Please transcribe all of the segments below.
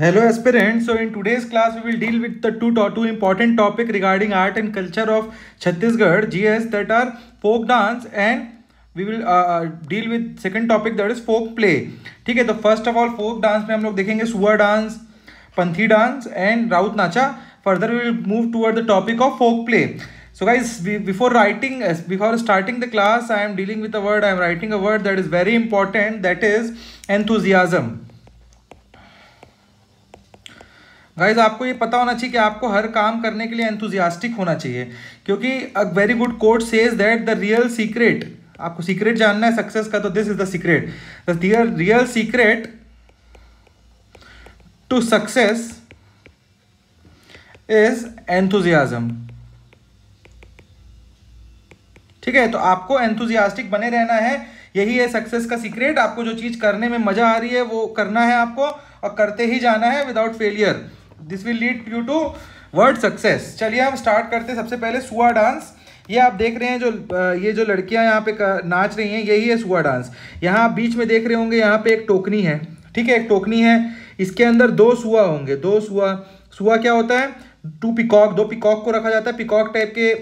Hello aspirant so in today's class we will deal with the two two important topic regarding art and culture of Chhattisgarh G S that are folk dance and we will deal with second topic that is folk play ठीक है तो first of all folk dance में हम लोग देखेंगे Sua dance Panthi dance and Raut Nacha further we will move toward the topic of folk play so guys before writing before starting the class I am dealing with a word I am writing a word that is very important that is enthusiasm guys आपको ये पता होना चाहिए कि आपको हर काम करने के लिए एंथुजियास्टिक होना चाहिए क्योंकि a very good quote says that the real secret आपको सीक्रेट जानना है सक्सेस का तो this is the secret their real secret to success is enthusiasm ठीक है तो आपको एंथुजियास्टिक बने रहना है यही है सक्सेस का सीक्रेट आपको जो चीज़ करने में मज़ा आ रही है वो करना है आपको और करते ही जाना है without failure this will lead you towards success चलिए हम स्टार्ट करते हैं सबसे पहले सुआ डांस ये आप देख रहे हैं जो ये जो लड़कियां यहाँ पे नाच रही हैं यही है सुआ डांस यहाँ आप बीच में देख रहे होंगे यहाँ पे एक टोकनी है ठीक है एक टोकनी है इसके अंदर दो सुआ होंगे दो सुआ सुआ क्या होता है टू पिकॉक दो पिकॉक को रखा जाता है पिकॉक टाइप के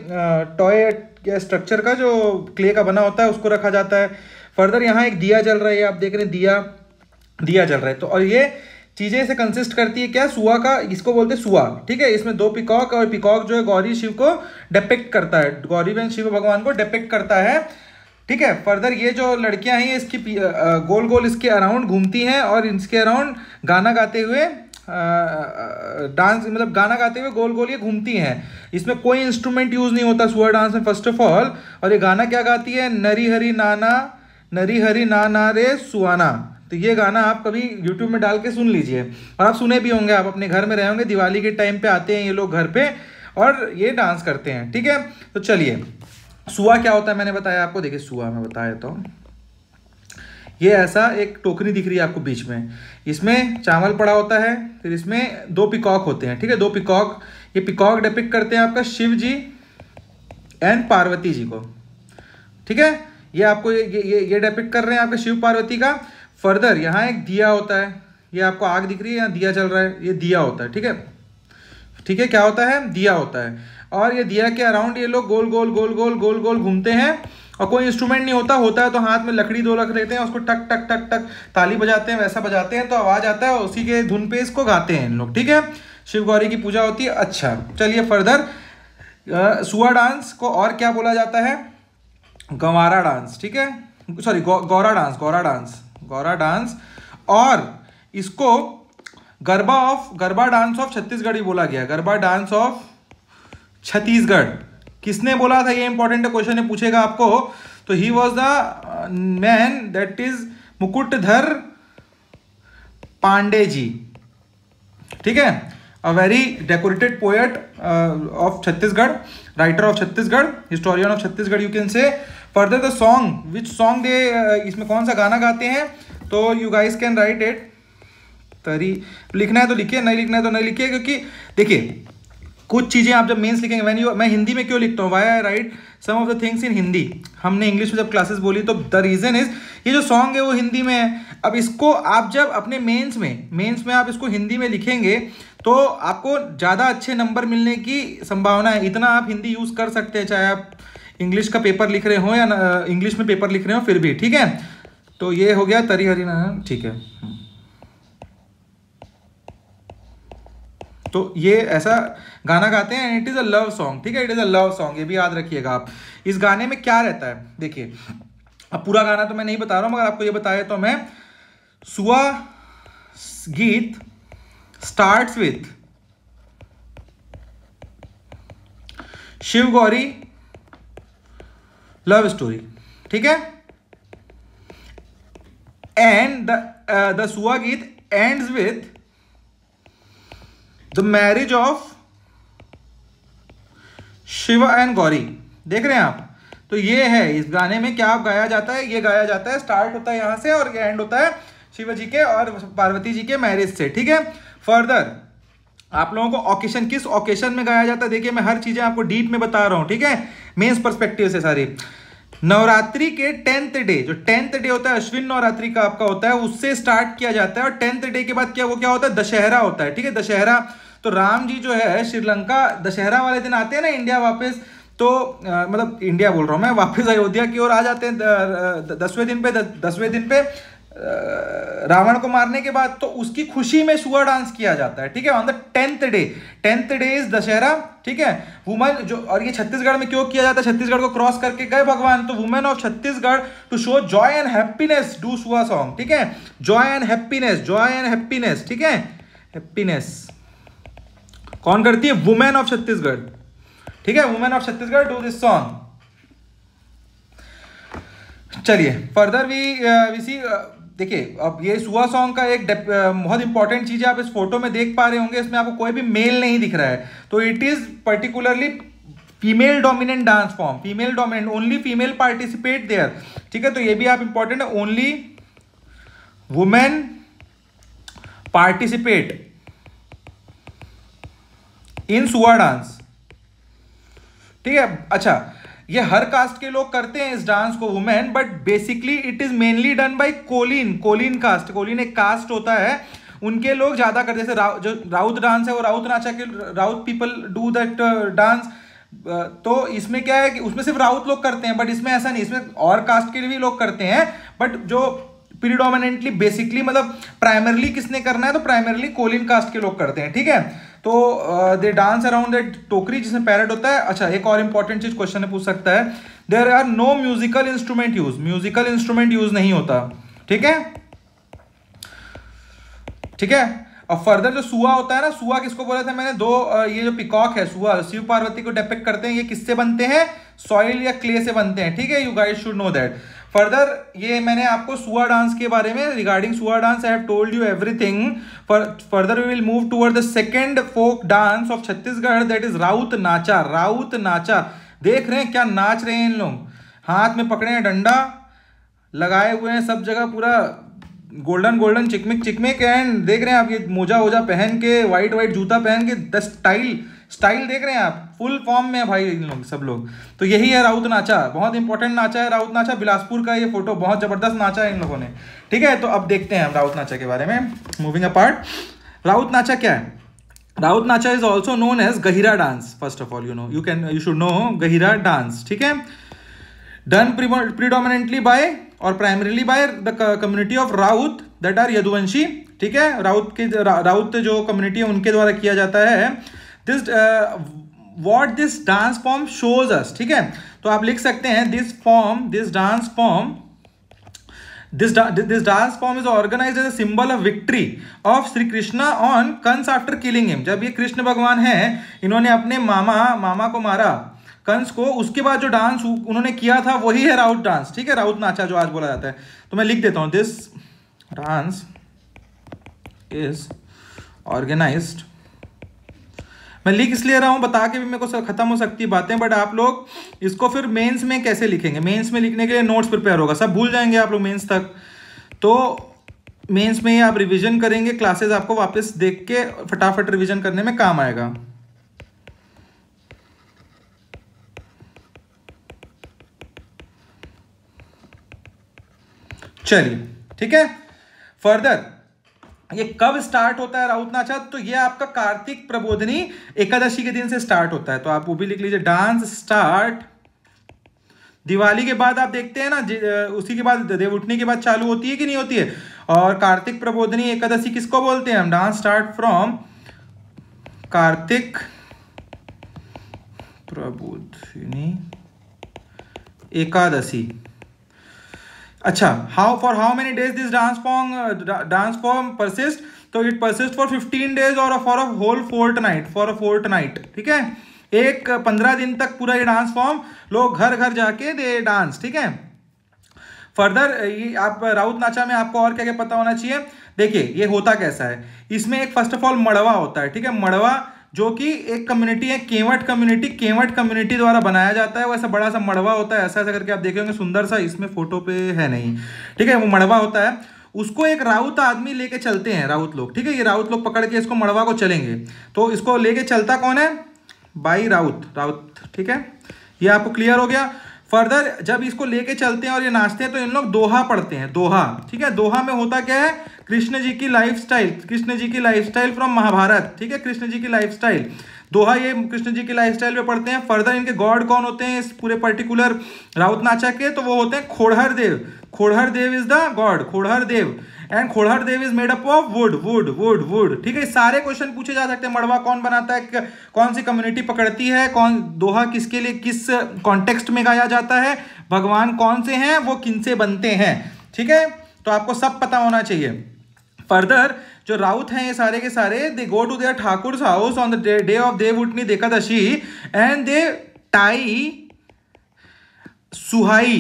टॉय स्ट्रक्चर का जो क्ले का बना होता है उसको रखा जाता है फर्दर यहाँ एक दिया जल रहा है आप देख रहे हैं दिया दिया जल रहा है तो और ये चीज़ें इसे कंसिस्ट करती है क्या सुआ का इसको बोलते हैं सुआ ठीक है इसमें दो पिकॉक और पिकॉक जो है गौरी शिव को डिपेक्ट करता है गौरी बहन शिव भगवान को डिपेक्ट करता है ठीक है फर्दर ये जो लड़कियां हैं इसकी गोल गोल इसके अराउंड घूमती हैं और इसके अराउंड गाना गाते हुए डांस मतलब गाना गाते हुए गोल गोल ये घूमती हैं इसमें कोई इंस्ट्रूमेंट यूज़ नहीं होता सुअर डांस में फर्स्ट ऑफ ऑल और ये गाना क्या गाती है नरी हरी नाना नरी हरी नाना रे सुहाना तो ये गाना आप कभी यूट्यूब में डाल के सुन लीजिए और आप सुने भी होंगे आप अपने घर में रहे होंगे दिवाली के टाइम पे आते हैं ये लोग घर पे और ये डांस करते हैं ठीक है तो चलिए सुआ क्या होता है मैंने बताया आपको देखिए सुआ मैं बता देता हूँ ये ऐसा एक टोकरी दिख रही है आपको बीच में इसमें चावल पड़ा होता है फिर इसमें दो पिकॉक होते हैं ठीक है दो पिकॉक ये पिकॉक डेपिक करते हैं आपका शिव जी एंड पार्वती जी को ठीक है ये आपको ये ये ये डेपिक कर रहे हैं आपके शिव पार्वती का फर्दर यहाँ एक दिया होता है ये आपको आग दिख रही है यहाँ दिया चल रहा है ये दिया होता है ठीक है ठीक है क्या होता है दिया होता है और ये दिया के अराउंड ये लोग गोल गोल गोल गोल गोल गोल घूमते हैं और कोई इंस्ट्रूमेंट नहीं होता होता है तो हाथ में लकड़ी दो रख लेते हैं उसको टक टक टक टक ताली बजाते हैं वैसा बजाते हैं तो आवाज़ आता है उसी के धुन पे इसको गाते हैं इन लोग ठीक है शिव गौरी की पूजा होती है अच्छा चलिए फर्दर सुआ डांस को और क्या बोला जाता है गंवारा डांस ठीक है sorry Gaura dance Gaura dance Gaura dance और इसको Garba of Garba dance of Chhattisgarh बोला गया गरबा डांस ऑफ छत्तीसगढ़ किसने बोला था ये इंपॉर्टेंट क्वेश्चन है पूछेगा आपको तो he was the man that is Mukutdhar Pandey ji ठीक है a very decorated poet of Chhattisgarh writer of Chhattisgarh historian of Chhattisgarh you can say further the song which song they इसमें कौन सा गाना गाते हैं तो you guys can write it तरी लिखना है तो लिखिए नहीं लिखना है तो नहीं लिखिए क्योंकि देखिए कुछ चीज़ें आप जब मेंस लिखेंगे वैन यू मैं हिंदी में क्यों लिखता हूँ why I write some of the things in Hindi हमने इंग्लिश में जब क्लासेस बोली तो द रीज़न इज़ ये जो सॉन्ग है वो हिंदी में है अब इसको आप जब अपने मेंस में मेंस में आप इसको हिंदी में लिखेंगे तो आपको ज़्यादा अच्छे नंबर मिलने की संभावना है इतना आप हिंदी यूज़ कर सकते हैं चाहे आप इंग्लिश का पेपर लिख रहे हो या इंग्लिश में पेपर लिख रहे हो फिर भी ठीक है तो ये हो गया तरी हरी ठीक है तो ये ऐसा गाना गाते हैं it is a love song ठीक है it is a love song ये भी याद रखिएगा आप इस गाने में क्या रहता है देखिए अब पूरा गाना तो मैं नहीं बता रहा हूं मगर आपको ये बताया तो मैं सुआ गीत starts with Shiv Gauri love story ठीक है एंड द द सुहा गीत end with the marriage of Shiva and Gauri देख रहे हैं आप तो ये है इस गाने में क्या गाया जाता है ये गाया जाता है स्टार्ट होता है यहां से और एंड होता है शिव जी के और पार्वती जी के मैरिज से ठीक है फर्दर आप लोगों को ऑकेशन किस ऑकेशन में गाया जाता है देखिए मैं हर चीज़ें आपको डीप में बता रहा हूं ठीक है मेंस परस्पेक्टिव से सारी नवरात्रि के टेंथ डे जो टेंथ डे होता है अश्विन नवरात्रि का आपका होता है उससे स्टार्ट किया जाता है और टेंथ डे के बाद क्या वो क्या होता है दशहरा होता है ठीक है दशहरा तो राम जी जो है श्रीलंका दशहरा वाले दिन आते हैं ना इंडिया वापस तो आ, मतलब इंडिया बोल रहा हूँ मैं वापस अयोध्या की ओर आ जाते हैं दसवें दिन पे दसवें दिन पे रावण को मारने के बाद तो उसकी खुशी में सुअर डांस किया जाता है ठीक है on the tenth day tenth day is Dussehra ठीक है वुमेन जो और ये छत्तीसगढ़ में क्यों किया जाता है छत्तीसगढ़ को क्रॉस करके गए भगवान तो women of Chhattisgarh to show joy and happiness do Sua song ठीक है joy and happiness joy and happiness ठीक है हैप्पीनेस कौन करती है वुमेन ऑफ छत्तीसगढ़ ठीक है women of Chhattisgarh do this song चलिए फर्दर वी वी सी देखिए अब ये सुहा सॉन्ग का एक बहुत इंपॉर्टेंट चीज़ है आप इस फोटो में देख पा रहे होंगे इसमें आपको कोई भी मेल नहीं दिख रहा है तो it is particularly female dominant dance form female dominant only female participate there ठीक है तो ये भी आप इंपॉर्टेंट है ओनली वुमेन पार्टिसिपेट इन सुहा डांस ठीक है अच्छा ये हर कास्ट के लोग करते हैं इस डांस को women but basically it is mainly done by Kolin Kolin caste Kolin एक कास्ट होता है उनके लोग ज़्यादा करते जैसे राउ, जो राउत डांस है वो राउत नाचा के Raut people do that dance तो इसमें क्या है कि उसमें सिर्फ राउत लोग करते हैं बट इसमें ऐसा नहीं इसमें और कास्ट के भी लोग करते हैं बट जो प्रीडोमिनेंटली बेसिकली मतलब प्राइमरली किसने करना है तो प्राइमरली कोलिन कास्ट के लोग करते हैं ठीक है तो दे डांस अराउंड द टोकरी जिसमें पैरट होता है अच्छा एक और इंपॉर्टेंट चीज क्वेश्चन में पूछ सकता है there are no musical instrument use musical instrument use नहीं होता ठीक है ठीक है अब फर्दर जो सुआ होता है ना सुआ किसको बोला था मैंने दो uh, ये जो पिकॉक है सुआ शिव पार्वती को डेपेक्ट करते हैं ये किससे बनते हैं सॉइल या क्ले से बनते हैं ठीक है you guys should know that further ये मैंने आपको सुआ डांस के बारे में regarding Sua dance I have told you everything further we will move toward the second folk dance of Chhattisgarh that is Raut Nacha Raut नाचा देख रहे हैं क्या नाच रहे हैं इन लोग हाथ में पकड़े हैं डंडा लगाए हुए हैं सब जगह पूरा गोल्डन गोल्डन चिकमिक चिकमिक एंड देख रहे हैं आप ये मोजा वोजा पहन के वाइट वाइट जूता पहन के द स्टाइल स्टाइल देख रहे हैं आप फुल फॉर्म में भाई इन लोग सब लोग तो यही है राउत नाचा बहुत इंपॉर्टेंट नाचा है राउत नाचा बिलासपुर का ये फोटो बहुत जबरदस्त नाचा है इन लोगों ने ठीक है तो अब देखते हैं हम राउत नाचा के बारे में मूविंग अ पार्ट राउत नाचा क्या है Raut Nacha is also known as Gahira dance first of all you know you can you should know Gahira dance ठीक है डन प्रीडोमिनेंटली बाय और primarily by the community of Raut that are Yaduvanshi ठीक है राउत के राउत जो कम्युनिटी है उनके द्वारा किया जाता है this what this dance form shows us ठीक है तो आप लिख सकते हैं this form this dance form this this dance form is organized as a symbol of victory of Sri Krishna on Kans after killing him. जब ये कृष्ण भगवान है इन्होंने अपने मामा मामा को मारा कंस को उसके बाद जो डांस उन्होंने किया था वही है राउत डांस ठीक है राउत नाचा जो आज बोला जाता है तो मैं लिख देता हूँ दिस डांस इज ऑर्गेनाइज्ड मैं लिख इसलिए रहा हूँ बता के भी मेरे को खत्म हो सकती बातें बट आप लोग इसको फिर मेंस में कैसे लिखेंगे मेंस में लिखने के लिए नोट्स प्रिपेयर होगा सब भूल जाएंगे आप लोग मेंस तक तो मेंस में ही आप रिवीजन करेंगे क्लासेस आपको वापस देख के फटाफट रिवीजन करने में काम आएगा चलिए ठीक है फर्दर ये कब स्टार्ट होता है राउत नाचा तो ये आपका कार्तिक प्रबोधनी एकादशी के दिन से स्टार्ट होता है तो आप वो भी लिख लीजिए डांस स्टार्ट दिवाली के बाद आप देखते हैं ना उसी के बाद देव उठने के बाद चालू होती है कि नहीं होती है और कार्तिक प्रबोधनी एकादशी किसको बोलते हैं हम dance start from Kartik Prabodhani Ekadashi अच्छा how for how many days this dance form dance form persist तो it persist for fifteen days और for a whole fortnight for a fortnight ठीक है एक पंद्रह दिन तक पूरा ये डांस फॉर्म लोग घर घर जाके दे डांस ठीक है फर्दर uh, ये आप uh, राउत नाचा में आपको और क्या क्या पता होना चाहिए देखिए ये होता कैसा है इसमें एक फर्स्ट ऑफ ऑल मड़वा होता है ठीक है मड़वा जो कि एक कम्युनिटी है केवट कम्युनिटी केवट कम्युनिटी द्वारा बनाया जाता है वैसा बड़ा सा मड़वा होता है ऐसा ऐसा करके आप देखेंगे सुंदर सा इसमें फोटो पे है नहीं ठीक है वो मड़वा होता है उसको एक राउत आदमी लेके चलते हैं राउत लोग ठीक है ये राउत लोग पकड़ के इसको मड़वा को चलेंगे तो इसको लेके चलता कौन है बाई राउत राउत ठीक है ये आपको क्लियर हो गया फर्दर जब इसको लेके चलते हैं और ये नाचते हैं तो इन लोग दोहा पढ़ते हैं दोहा ठीक है दोहा में होता क्या है कृष्ण जी की लाइफ स्टाइल कृष्ण जी की लाइफ स्टाइल फ्रॉम महाभारत ठीक है कृष्ण जी की लाइफ स्टाइल दोहा ये कृष्ण जी की लाइफ स्टाइल में पढ़ते हैं फर्दर इनके गॉड कौन होते हैं इस पूरे पर्टिकुलर राउत नाचा के तो वो होते हैं Khodhar Dev Khodhar Dev is the god Khodhar Dev and Khodhar Dev is made up of wood wood wood wood ठीक है सारे क्वेश्चन पूछे जा सकते हैं मड़वा कौन बनाता है कौन सी कम्युनिटी पकड़ती है कौन दोहा किसके लिए किस कॉन्टेक्स्ट में गाया जाता है भगवान कौन से हैं वो किन से बनते हैं ठीक है तो आपको सब पता होना चाहिए फर्दर जो राउत हैं ये सारे के सारे they go to their Thakur house on the day of Uthni देखादशी and they tie Suhai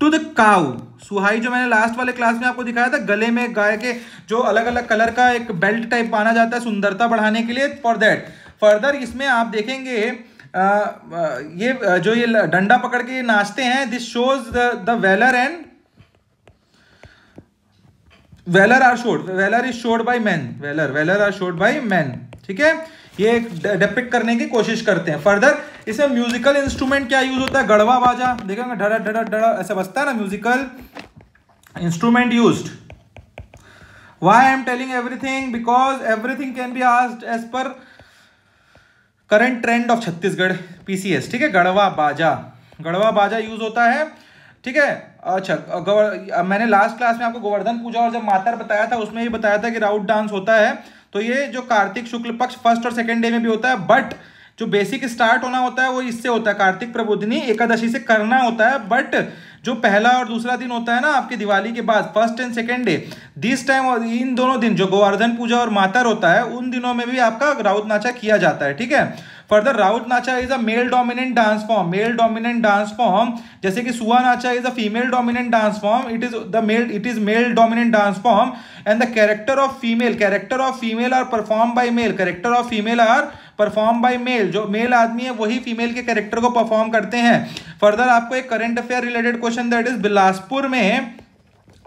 to the cow Suhai जो मैंने लास्ट वाले क्लास में आपको दिखाया था गले में गाय के जो अलग अलग कलर का एक बेल्ट टाइप माना जाता है सुंदरता बढ़ाने के लिए फॉर दैट फर्दर इसमें आप देखेंगे आ, ये जो ये डंडा पकड़ के नाचते हैं this shows the valour and valour are showed valour is showed by man valour valour are showed by man ठीक है ये डेपिक करने की कोशिश करते हैं फर्दर इसमें म्यूजिकल इंस्ट्रूमेंट क्या यूज होता है गड़वा बाजा देखेंगे डड़ा डड़ा डड़ा ऐसा बजता है ना musical instrument use why I am telling everything because everything can be asked as per current trend of Chhattisgarh PCS ठीक है गड़वा बाजा गड़वा बाजा यूज होता है ठीक है अच्छा गवर मैंने लास्ट क्लास में आपको गोवर्धन पूजा और जब मातर बताया था उसमें ये बताया था कि राउट डांस होता है तो ये जो कार्तिक शुक्ल पक्ष फर्स्ट और सेकेंड डे में भी होता है बट जो बेसिक स्टार्ट होना होता है वो इससे होता है कार्तिक प्रबोधिनी एकादशी से करना होता है बट जो पहला और दूसरा दिन होता है ना आपके दिवाली के बाद first and second day this time और इन दोनों दिन जो गोवर्धन पूजा और मातर होता है उन दिनों में भी आपका राउत नाचा किया जाता है ठीक है further Raut Nacha is a male dominant dance form male dominant dance form जैसे कि Sua Nacha is a female dominant dance form it is the male it is male dominant dance form and the character of female character of female are perform by male character of female are perform by male जो male आदमी है वही female के character को perform करते हैं further आपको एक current affair related question that is Bilaspur में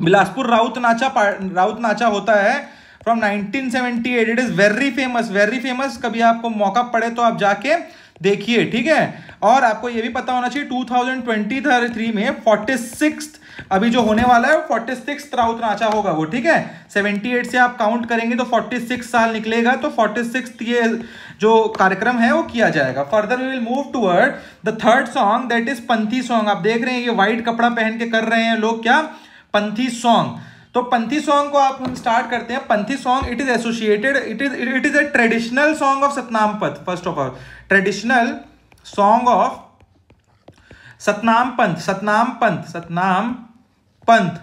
बिलासपुर राउत नाचा राउत नाचा होता है from 1978 it is very famous very famous कभी आपको मौका पड़े तो आप जाके देखिए ठीक है और आपको ये भी पता होना चाहिए टू थाउजेंड ट्वेंटी थ्री में फोर्टी सिक्स अभी जो होने वाला है वो फोर्टी सिक्स राउत नाचा होगा वो ठीक है सेवेंटी एट से आप काउंट करेंगे तो फोर्टी सिक्स साल निकलेगा तो फोर्टी सिक्स ये जो कार्यक्रम है वो किया जाएगा further we will move toward the third song that is Panthi song आप देख रहे हैं ये व्हाइट कपड़ा पहन के कर रहे हैं लोग क्या पंथी सॉन्ग तो पंथी सॉन्ग को आप हम स्टार्ट करते हैं Panthi song it is associated it is it is a traditional song of Satnam Panth first of all traditional song of Satnam Panth Satnam Panth Satnam पंथ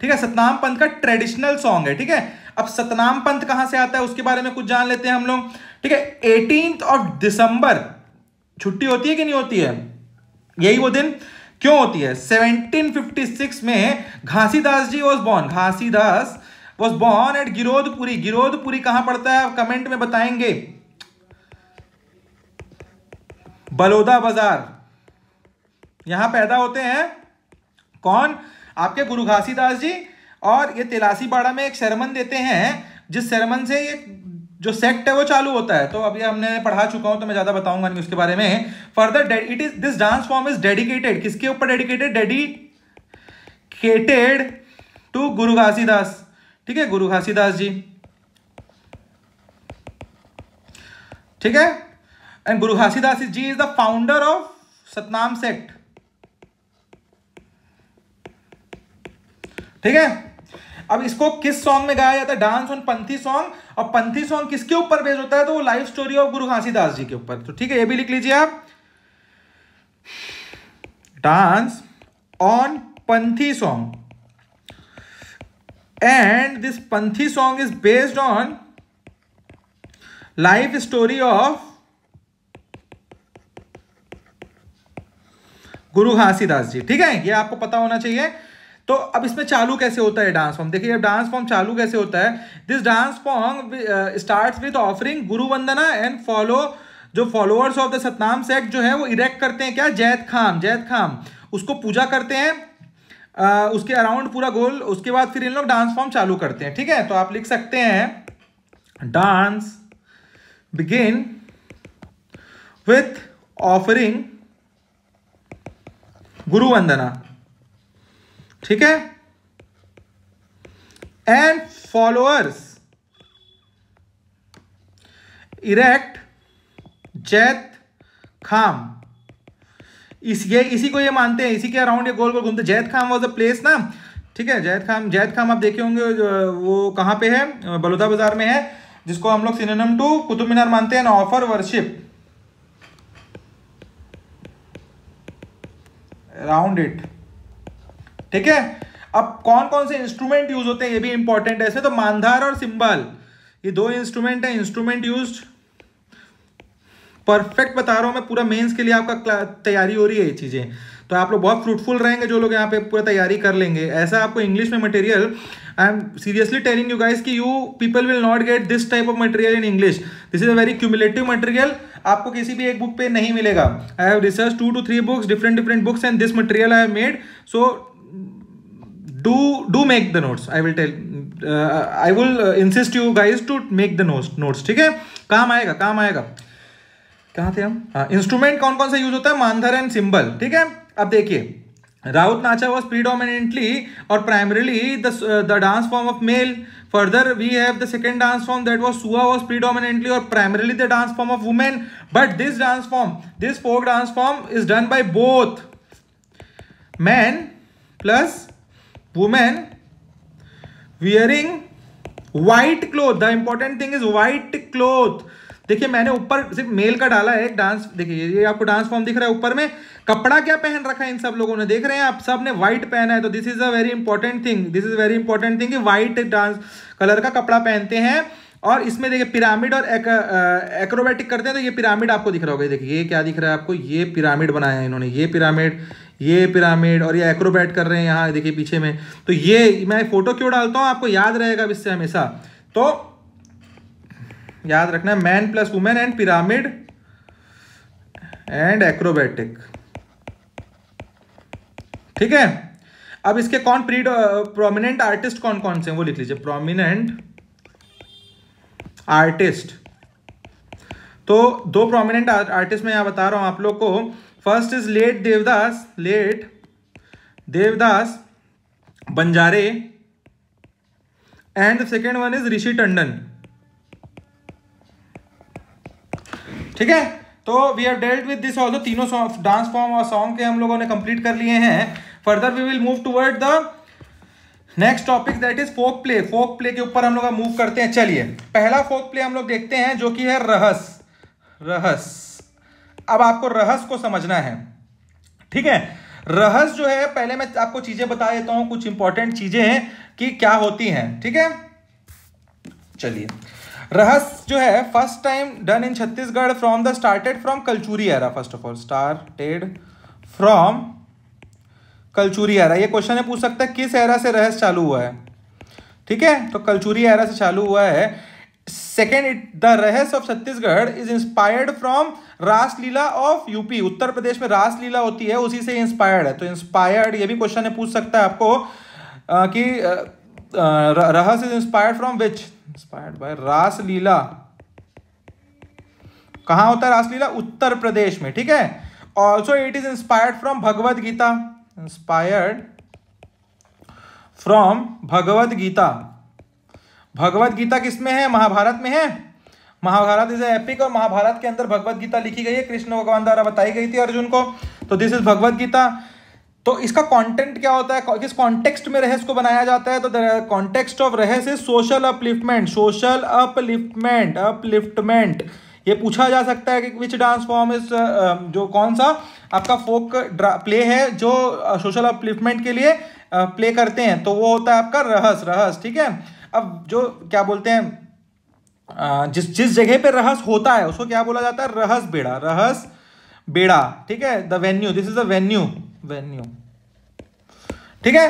ठीक है सतनाम पंथ का ट्रेडिशनल सॉन्ग है ठीक है अब सतनाम पंथ कहां से आता है उसके बारे में कुछ जान लेते हैं हम लोग ठीक है एटीन ऑफ दिसंबर छुट्टी होती है कि नहीं होती है यही वो दिन क्यों होती है 1756 में Ghasidas ji was born Ghasidas was born at Girodhpuri Girodhpuri कहां पड़ता है आप कमेंट में बताएंगे बलौदा बाजार यहां पैदा होते हैं कौन आपके गुरु घासीदास जी और ये तेलासी बाड़ा में एक शरमन देते हैं जिस शरमन से ये जो सेक्ट है वो चालू होता है तो अभी हमने पढ़ा चुका हूं तो मैं ज्यादा बताऊंगा नहीं उसके बारे में further it is this dance form is dedicated किसके ऊपर डेडिकेटेड डेडिकेटेड टू गुरु घासीदास ठीक है गुरु घासीदास जी ठीक है and Guru Ghasidas ji is the founder of Satnam sect ठीक है अब इसको किस सॉन्ग में गाया जाता है डांस ऑन पंथी सॉन्ग और पंथी सॉन्ग किसके ऊपर बेस्ड होता है तो वो life story of Guru Ghasidas जी के ऊपर तो ठीक है ये भी लिख लीजिए आप dance on Panthi song and this Panthi song is based on life story of Guru Ghasidas जी ठीक है ये आपको पता होना चाहिए तो अब इसमें चालू कैसे होता है डांस फॉर्म देखिए डांस फॉर्म चालू कैसे होता है this dance form start with offering guru vandana and follow जो followers of the Satnam sect जो है वो इरेक्ट करते हैं क्या जैद खाम जैद खाम उसको पूजा करते हैं आ, uh, उसके अराउंड पूरा गोल उसके बाद फिर इन लोग डांस फॉर्म चालू करते हैं ठीक है तो आप लिख सकते हैं dance begin with offering guru वंदना ठीक है एंड फॉलोअर्स इरेक्ट जैत खाम इस ये इसी को ये मानते हैं इसी के अराउंड ये गोल गोल घूमते जैत खाम वॉज अ प्लेस ना ठीक है जैत खाम जैत खाम आप देखे होंगे वो कहां पे है बलौदा बाजार में है जिसको हम लोग सिनेनम टू कुतुब मीनार मानते हैं ऑफर वर्शिप राउंड इट ठीक है अब कौन कौन से इंस्ट्रूमेंट यूज होते हैं ये भी इंपॉर्टेंट है इसमें तो मानधार और सिंबल ये दो इंस्ट्रूमेंट है इंस्ट्रूमेंट यूज परफेक्ट बता रहा हूं मैं पूरा मेंस के लिए आपका तैयारी हो रही है ये चीज़ें तो आप लोग बहुत फ्रूटफुल रहेंगे जो लोग यहाँ पे पूरा तैयारी कर लेंगे ऐसा आपको इंग्लिश में material I am seriously telling you guys कि you people will not get this type of material in English this is a very cumulative material आपको किसी भी एक बुक पे नहीं मिलेगा I have research to two three books different different books and this material I have made so do do make the notes i will tell uh, i will uh, insist you guys to make the notes notes theek hai kaam aayega kaam aayega kahan the hum हाँ instrument कौन कौन सा use होता है मानधर and symbol ठीक है अब देखिए राउत नाचा वॉज प्रीडोमिनेंटली और primarily the dance form of male further we have the second dance form that was Sua was predominantly और primarily the dance form of women but this dance form this folk dance form is done by both man plus women wearing white cloth the important thing is white cloth देखिए मैंने ऊपर सिर्फ mail का डाला है एक dance देखिए ये आपको डांस फॉर्म दिख रहा है ऊपर में कपड़ा क्या पहन रखा है इन सब लोगों ने देख रहे हैं आप सब ने व्हाइट पहना है तो this is a very important thing this is very important thing white dance colour का कपड़ा पहनते हैं और इसमें देखिए पिरामिड और एक, एक्रोबैटिक uh, करते हैं तो ये पिरामिड आपको दिख रहा होगा देखिए ये क्या दिख रहा है आपको ये पिरामिड बनाया है इन्होंने ये पिरामिड ये पिरामिड और ये एक्रोबैट कर रहे हैं यहाँ देखिए पीछे में तो ये मैं फोटो क्यों डालता हूँ आपको याद रहेगा इससे हमेशा तो याद रखना man plus women and pyramid and acrobatic ठीक है अब इसके कौन प्री प्रोमिनेंट आर्टिस्ट कौन कौन से हैं वो लिख लीजिए प्रोमिनेंट आर्टिस्ट तो दो प्रोमिनेंट आर्टिस्ट मैं यहां बता रहा हूं आप लोग को first is late Devdas late Devdas Banjare and second one is Rishi Tandon ठीक है तो we have dealt with this also तीनों डांस फॉर्म और सॉन्ग के हम लोगों ने कंप्लीट कर लिए हैं further we will move toward the next topic that is folk play folk play के ऊपर हम लोग मूव करते हैं चलिए पहला फोक प्ले हम लोग देखते हैं जो कि है रहस रहस अब आपको रहस्य को समझना है ठीक है रहस्य जो है पहले मैं आपको चीजें बता देता हूं कुछ इंपॉर्टेंट चीजें हैं कि क्या होती हैं ठीक है चलिए रहस्य जो है first time done in Chhattisgarh from the started from Kalachuri era first of all started from Kalachuri era ये क्वेश्चन है पूछ सकता है किस एरा से रहस्य चालू हुआ है ठीक है तो कलचूरी एरा से चालू हुआ है second the Rahas of Chhattisgarh is inspired from Raslila of UP Uttar Pradesh में रासलीला होती है उसी से इंस्पायर्ड है तो इंस्पायर्ड ये भी क्वेश्चन है पूछ सकता है आपको आ, कि Rahas is inspired from which inspired by Raslila कहा होता है रासलीला उत्तर प्रदेश में ठीक है also it is inspired from Bhagavad Gita inspired from Bhagavad Gita Bhagavad Gita किसमें है महाभारत में है महाभारत इज एपिक और महाभारत के अंदर भगवत गीता लिखी गई है कृष्ण भगवान द्वारा बताई गई थी अर्जुन को तो दिस इज भगवत गीता तो इसका कंटेंट क्या होता है किस कॉन्टेक्स्ट में रहस्य को बनाया जाता है तो context of Rahas social upliftment social upliftment upliftment ये पूछा जा सकता है कि विच डांस फॉर्म इज जो कौन सा आपका फोक प्ले है जो सोशल uh, अपलिफ्टमेंट के लिए प्ले uh, करते हैं तो वो होता है आपका रहस्य रहस्य ठीक है अब जो क्या बोलते हैं जिस जिस जगह पे रहस होता है उसको क्या बोला जाता है रहस बेड़ा रहस बेड़ा ठीक है the venue this is the venue venue ठीक है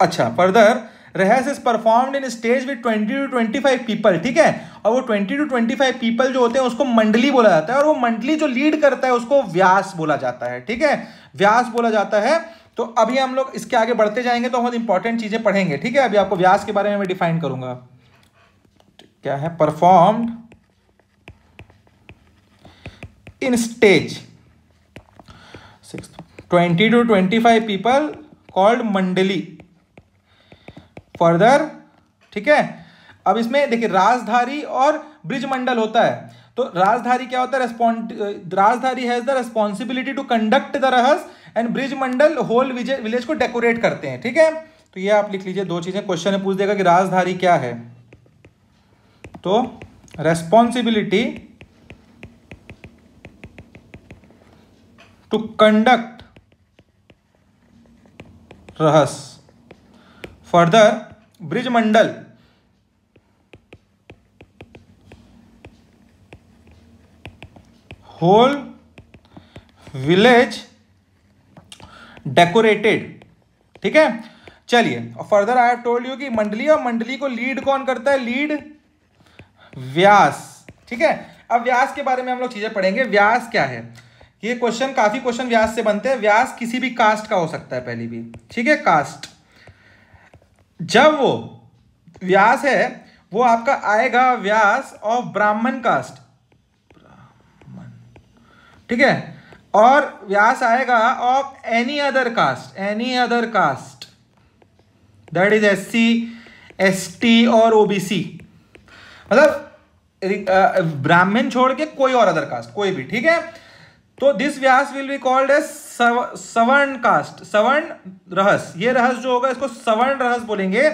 अच्छा further Rahas is performed in stage with 20 to 25 people ठीक है और वो 20 टू 25 पीपल जो होते हैं उसको मंडली बोला जाता है और वो मंडली जो लीड करता है उसको व्यास बोला जाता है ठीक है व्यास बोला जाता है तो अभी हम लोग इसके आगे बढ़ते जाएंगे तो हम इंपॉर्टेंट चीजें पढ़ेंगे ठीक है अभी आपको व्यास के बारे में मैं डिफाइन करूंगा क्या है performed in stage six twenty to twenty five people called mandali further ठीक है अब इसमें देखिए राजधारी और ब्रिज मंडल होता है तो राजधारी क्या होता है Rajdhari has the responsibility to conduct the Rahas and Brij Mandal whole village को डेकोरेट करते हैं ठीक है तो ये आप लिख लीजिए दो चीजें क्वेश्चन पूछ देगा कि राजधारी क्या है तो responsibility to conduct Rahas further Brij Mandal whole village decorated ठीक है चलिए और further I have told you कि मंडली और मंडली को लीड कौन करता है लीड व्यास ठीक है अब व्यास के बारे में हम लोग चीज़ें पढ़ेंगे व्यास क्या है ये क्वेश्चन काफ़ी क्वेश्चन व्यास से बनते हैं व्यास किसी भी कास्ट का हो सकता है पहली भी ठीक है कास्ट जब वो व्यास है वो आपका आएगा व्यास ऑफ ब्राह्मण कास्ट ब्राह्मण ठीक है और व्यास आएगा of any other caste any other caste that is S C S T और ओबीसी मतलब ब्राह्मण छोड़ के कोई और अदर कास्ट कोई भी ठीक है तो this Vyas will be called as Savarna caste Savarna Rahas ये रहस जो होगा इसको सवर्ण रहस बोलेंगे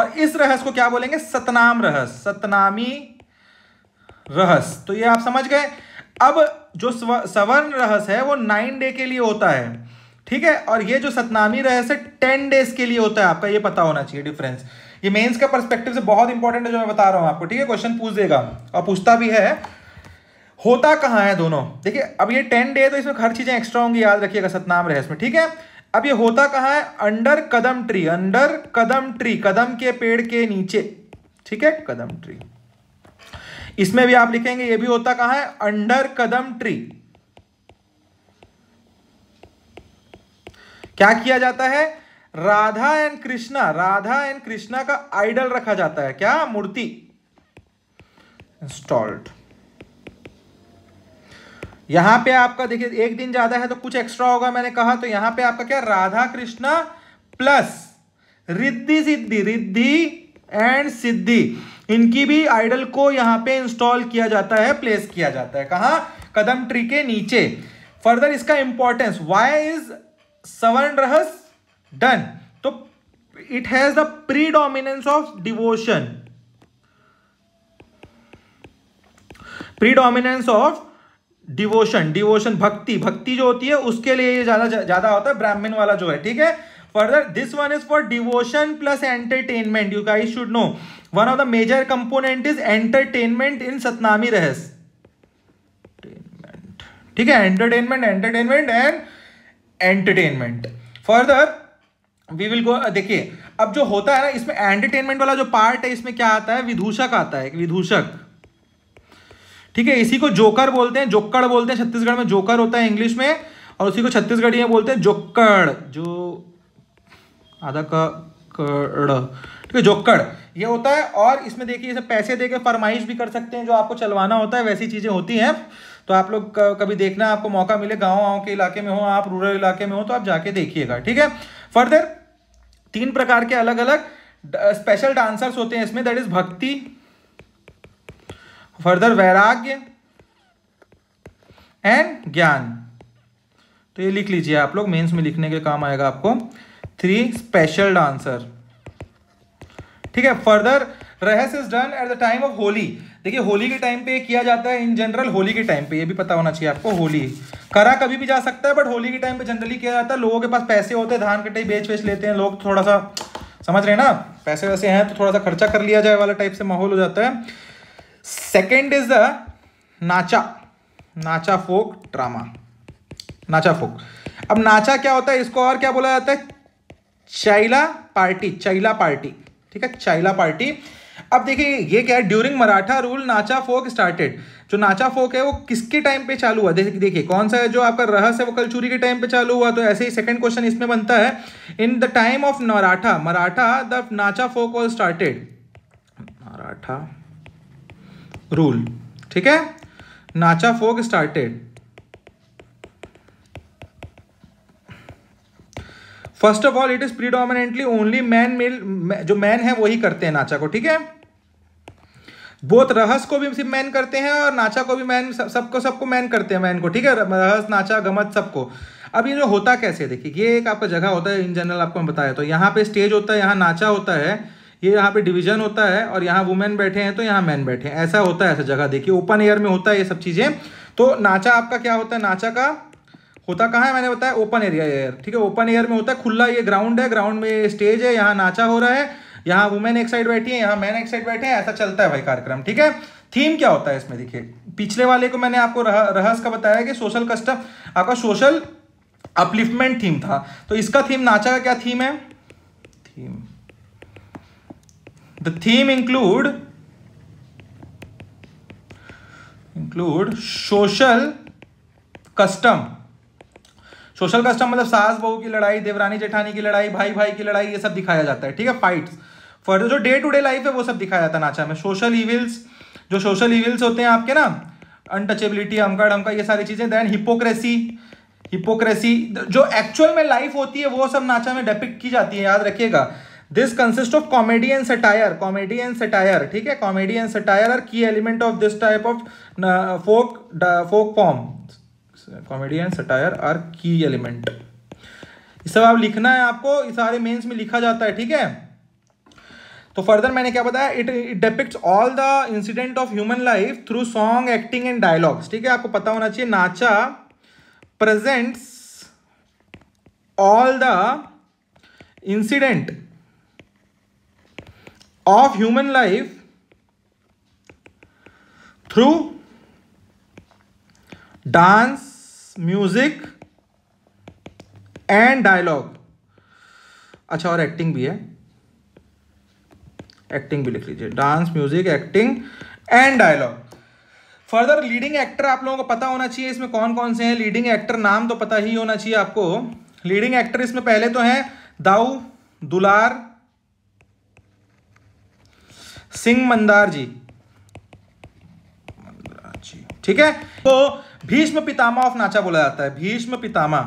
और इस रहस को क्या बोलेंगे सतनाम रहस सतनामी रहस तो ये आप समझ गए अब जो सवर्ण रहस है वो नाइन डे के लिए होता है ठीक है और ये जो सतनामी रहस्य टेन डेज के लिए होता है आपका ये पता होना चाहिए डिफरेंस ये मेंस का पर्सपेक्टिव से बहुत इंपॉर्टेंट है जो मैं बता रहा हूं आपको ठीक है क्वेश्चन पूछ देगा और पूछता भी है होता कहाँ है दोनों देखिए अब ये टेन डे तो इसमें हर चीज़ें एक्स्ट्रा होंगी याद रखिएगा सतनाम रहस्य में ठीक है अब ये होता कहाँ है under kadam tree under kadam tree कदम के पेड़ के नीचे ठीक है कदम ट्री इसमें भी आप लिखेंगे ये भी होता कहां है अंडर कदम ट्री क्या किया जाता है राधा एंड कृष्णा राधा एंड कृष्णा का आइडल रखा जाता है क्या मूर्ति इंस्टॉल्ड यहां पे आपका देखिए एक दिन ज्यादा है तो कुछ एक्स्ट्रा होगा मैंने कहा तो यहां पे आपका क्या राधा कृष्णा प्लस रिद्धि सिद्धि रिद्धि एंड सिद्धि इनकी भी आइडल को यहां पे इंस्टॉल किया जाता है प्लेस किया जाता है कहा कदम ट्री के नीचे फर्दर इसका इंपॉर्टेंस वाई इज सवर्ण रहस डन तो it has the predominance of devotion predominance of devotion devotion bhakti bhakti जो होती है उसके लिए ये ज्यादा ज्यादा होता है ब्राह्मण वाला जो है ठीक है further this one is for devotion plus entertainment you guys should know one of the major component is entertainment in Satnami Rahas ठीक है entertainment entertainment and entertainment further we will go देखिए अब जो होता है ना इसमें एंटरटेनमेंट वाला जो पार्ट है इसमें क्या आता है विधूषक आता है विधूषक ठीक है इसी को जोकर बोलते हैं जोकड़ बोलते हैं छत्तीसगढ़ में जोकर होता है इंग्लिश में और उसी को छत्तीसगढ़ी में बोलते हैं जोकड़ जो आधा का कड़ ठीक है जोकड़ ये होता है और इसमें देखिए इसे पैसे देके फरमाइश भी कर सकते हैं जो आपको चलवाना होता है वैसी चीज़ें होती हैं तो आप लोग कभी देखना आपको मौका मिले गाँव वाँव के इलाके में हो आप रूरल इलाके में हो तो आप जाके देखिएगा ठीक है फर्दर तीन प्रकार के अलग अलग स्पेशल डांसर्स होते हैं इसमें that is bhakti further vairagya and gyan तो ये लिख लीजिए आप लोग मेंस में लिखने के काम आएगा आपको थ्री स्पेशल डांसर ठीक है further Rahas is done at the time of Holi देखिए होली के टाइम पे ये किया जाता है इन जनरल होली के टाइम पे ये भी पता होना चाहिए आपको होली करा कभी भी जा सकता है बट होली के टाइम पे जनरली किया जाता है लोगों के पास पैसे होते हैं धान कटाई बेच बेच लेते हैं लोग थोड़ा सा समझ रहे हैं ना पैसे वैसे हैं तो थोड़ा सा खर्चा कर लिया जाए वाला टाइप से माहौल हो जाता है सेकेंड इज द नाचा नाचा फोक ड्रामा नाचा फोक अब नाचा क्या होता है इसको और क्या बोला जाता है चाइला पार्टी चाइला पार्टी ठीक है चाइला पार्टी अब देखिए ये क्या है ड्यूरिंग मराठा रूल नाचा फोक स्टार्टेड जो नाचा फोक है वो किसके टाइम पे चालू हुआ देखिए कौन सा है जो आपका रहस्य है वो कलचूरी के टाइम पे चालू हुआ तो ऐसे ही सेकंड क्वेश्चन इसमें बनता है in the time of Maratha Maratha the Nacha folk was started Maratha rule ठीक है Nacha folk started first of all it is predominantly only man male जो मैन है वही करते हैं नाचा को ठीक है बोथ रहस को भी सिर्फ मैन करते हैं और नाचा को भी मैन सबको सबको मैन करते हैं मैन को ठीक है रहस नाचा गमत सबको अब ये जो होता कैसे देखिए ये एक आपका जगह होता है इन जनरल आपको मैं बताया तो यहाँ पे स्टेज होता है यहाँ नाचा होता है ये यहाँ पे डिवीजन होता है और यहाँ वुमेन बैठे हैं तो यहाँ मैन बैठे हैं ऐसा होता है ऐसा जगह देखिए ओपन एयर में होता है ये सब चीज़ें तो नाचा आपका क्या होता है नाचा का होता कहाँ है मैंने बताया ओपन एरिया एयर ठीक है ओपन एयर में होता है खुला ये ग्राउंड है ग्राउंड में स्टेज है यहाँ नाचा हो रहा है यहाँ वुमेन एक साइड बैठी है यहाँ मैन एक साइड बैठे हैं ऐसा चलता है भाई कार्यक्रम ठीक है थीम क्या होता है इसमें देखिए पिछले वाले को मैंने आपको रह, का बताया कि सोशल कस्टम आपका सोशल अपलिफ्टमेंट थीम था तो इसका थीम नाचा का क्या थीम है theme the theme include include social custom social custom मतलब सास बहू की लड़ाई देवरानी जेठानी की लड़ाई भाई भाई की लड़ाई ये सब दिखाया जाता है ठीक है फाइट फर्दर जो डे टू डे लाइफ है वो सब दिखाया जाता है नाचा में सोशल इविल्स जो सोशल इविल्स होते हैं आपके ना अनटचेबिलिटी हमका ढमका ये सारी चीज़ें देन हिपोक्रेसी हिपोक्रेसी जो एक्चुअल में लाइफ होती है वो सब नाचा में डेपिक की जाती है याद रखिएगा this consist of comedy and satire comedy and satire ठीक है comedy and satire are key element of this type of folk folk form comedy and satire are key element ये सब आप लिखना है आपको इस सारे मेंस में लिखा जाता है ठीक है तो फर्दर मैंने क्या बताया it it depict all the incident of human life through song acting and dialogues ठीक है आपको पता होना चाहिए Nacha presents all the incident of human life through dance music and dialogue अच्छा और एक्टिंग भी है एक्टिंग भी लिख लीजिए dance music acting and dialogue further leading actor आप लोगों को पता होना चाहिए इसमें कौन कौन से हैं लीडिंग एक्टर नाम तो पता ही होना चाहिए आपको लीडिंग एक्टर इसमें पहले तो हैं दाऊ दुलार सिंह मंदार जी ठीक है तो भीष्म पितामा ऑफ नाचा बोला जाता है Bhishma Pitamah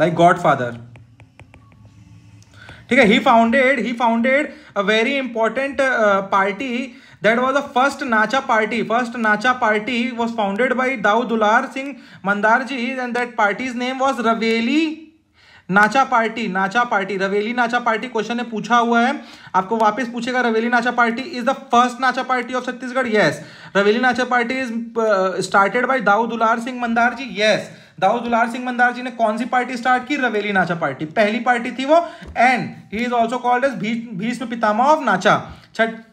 like godfather ठीक है he founded he founded a very important party that was a first Nacha party first Nacha party was founded by Dau Dular Singh Mandar ji and that party's name was Raveli Nacha party नाचा पार्टी रवेली नाचा पार्टी क्वेश्चन ने पूछा हुआ है आपको वापस पूछेगा Raveli Nacha party is the first Nacha party of Chhattisgarh yes Raveli Nacha party is started by Dau Dular Singh Mandar ji yes Dau Dular Singh Mandar जी ने कौन सी पार्टी स्टार्ट की रवेली नाचा पार्टी पहली पार्टी थी वो and he is also called as Bhishma Pitamah of Nacha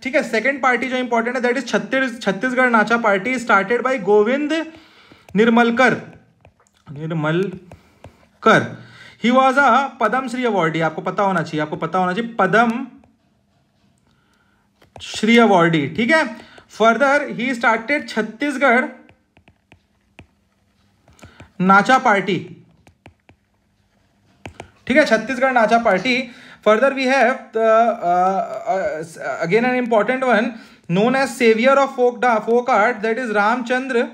ठीक है सेकेंड पार्टी जो इंपॉर्टेंट है दैट इज छत्तीस Chhattisgarh Nacha party started by Govind Nirmalkar Nirmalkar he was a Padma Shri awardee आपको पता होना चाहिए आपको पता होना चाहिए पदम श्री अवॉर्डी ठीक है further he started Chhattisgarh Nacha party ठीक है Chhattisgarh Nacha party further we have again an important one known as saviour of folk folk art that is Ramchandra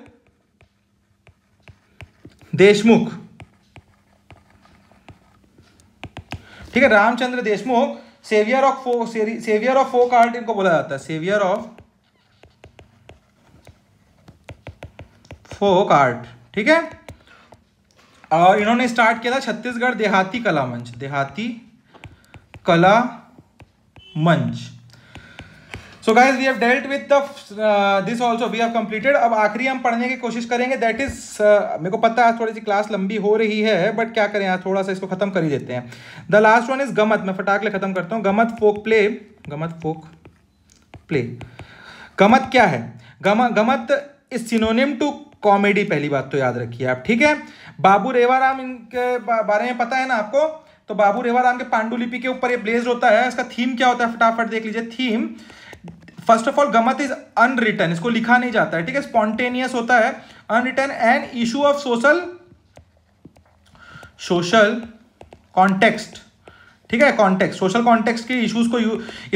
Deshmukh ठीक है Ramchandra Deshmukh saviour of folk saviour of folk art इनको बोला जाता है सेवियर ऑफ फोक आर्ट ठीक है और इन्होंने स्टार्ट किया था छत्तीसगढ़ देहाती कला मंच Dehati Kala Manch so guys we have dealt with the this also we have completed अब आखिरी हम पढ़ने की कोशिश करेंगे दैट इज uh, मेरे को पता है आज थोड़ी सी क्लास लंबी हो रही है बट क्या करें आज थोड़ा सा इसको खत्म कर ही देते हैं द लास्ट वन इज गमत मैं फटाकले खत्म करता हूँ गमत फोक प्ले गमत फोक प्ले गमत क्या है गम गमत इज सिनोनिम टू कॉमेडी पहली बात तो याद रखिए आप ठीक है बाबू रेवाराम इनके बारे में पता है ना आपको तो बाबू रेवाराम के पांडुलिपि के ऊपर ये ब्लेज होता है इसका थीम क्या होता है फटाफट देख लीजिए theme first of all Gammat is unwritten इसको लिखा नहीं जाता है ठीक है स्पॉन्टेनियस होता है unwritten an issue of social social context ठीक है कॉन्टेक्स्ट सोशल कॉन्टेक्स्ट के इश्यूज को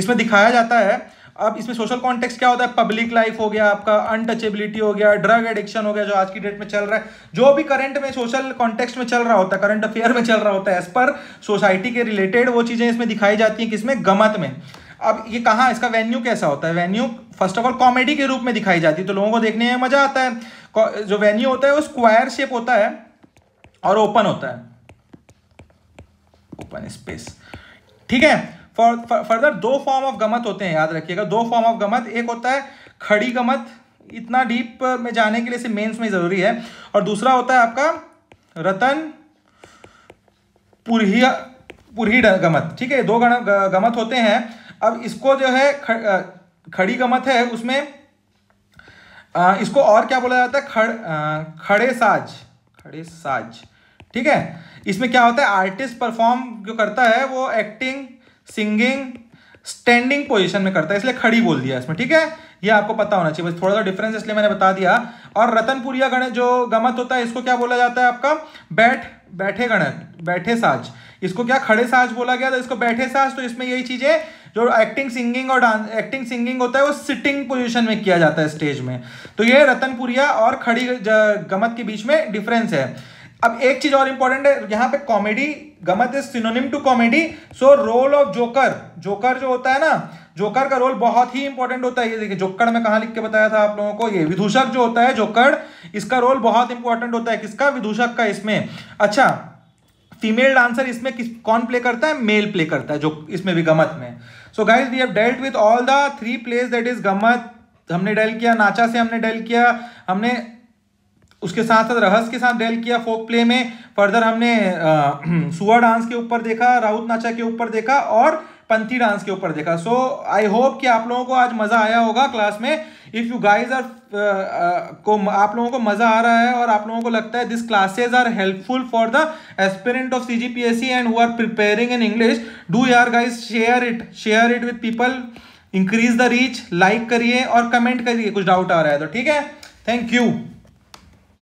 इसमें दिखाया जाता है अब इसमें सोशल कॉन्टेक्स्ट क्या होता है पब्लिक लाइफ हो गया आपका अनटचेबिलिटी हो गया ड्रग एडिक्शन हो गया जो आज की डेट में चल रहा है जो भी करंट में सोशल कॉन्टेक्स्ट में चल रहा होता है करंट अफेयर में चल रहा होता है एज पर सोसाइटी के रिलेटेड वो चीज़ें इसमें दिखाई जाती हैं किसमें गमत में अब ये कहाँ इसका वेन्यू कैसा होता है venue first of all comedy के रूप में दिखाई जाती है तो लोगों को देखने में मजा आता है जो वेन्यू होता है वो स्क्वायर शेप होता है और ओपन होता है ओपन स्पेस ठीक है फॉर फर्दर दो फॉर्म ऑफ गमत होते हैं याद रखिएगा दो फॉर्म ऑफ गमत एक होता है खड़ी गमत इतना डीप में जाने के लिए मेंस में जरूरी है और दूसरा होता है आपका रतन पुरहिया पुरही गमत ठीक है दो गमत होते हैं अब इसको जो है खड़ी गमत है उसमें इसको और क्या बोला जाता है खड़ खड़े साज खड़े साज ठीक है इसमें क्या होता है आर्टिस्ट परफॉर्म जो करता है वो एक्टिंग सिंगिंग स्टैंडिंग पोजीशन में करता है इसलिए खड़ी बोल दिया इसमें ठीक है ये आपको पता होना चाहिए बस थोड़ा सा डिफरेंस इसलिए मैंने बता दिया और रतनपुरिया गणित जो गमत होता है इसको क्या बोला जाता है आपका बैठ बैठे गणित बैठे साज इसको क्या खड़े साज बोला गया तो इसको बैठे साज तो इसमें यही चीजें जो एक्टिंग सिंगिंग और डांस एक्टिंग सिंगिंग होता है वो सिटिंग पोजिशन में किया जाता है स्टेज में तो ये रतनपुरिया और खड़ी गमत के बीच में डिफरेंस है अब एक चीज और इंपॉर्टेंट है यहाँ पे comedy Gammat is synonym to comedy so role of joker joker जो होता है ना जोकर का रोल बहुत ही इंपॉर्टेंट होता है ये देखिए जोकर में कहा लिख के बताया था आप लोगों को ये विदूषक जो होता है जोकर इसका रोल बहुत इंपॉर्टेंट होता है किसका विदूषक का इसमें अच्छा फीमेल डांसर इसमें किस कौन प्ले करता है मेल प्ले करता है जो इसमें भी गमत में so guys we have dealt with all the three place that is Gammat हमने डेल किया नाचा से हमने डेल किया हमने उसके साथ साथ रहस के साथ डेल किया फोक प्ले में फर्दर हमने सुअर डांस के ऊपर देखा राउत नाचा के ऊपर देखा और पंथी डांस के ऊपर देखा सो आई होप कि आप लोगों को आज मज़ा आया होगा क्लास में इफ़ यू गाइज आर को आप लोगों को मज़ा आ रहा है और आप लोगों को लगता है this classes are helpful for the aspirant of C G P S C and who are preparing in English do यार guys share it share it with people increase the reach like करिए और comment करिए कुछ doubt आ रहा है तो ठीक है थैंक यू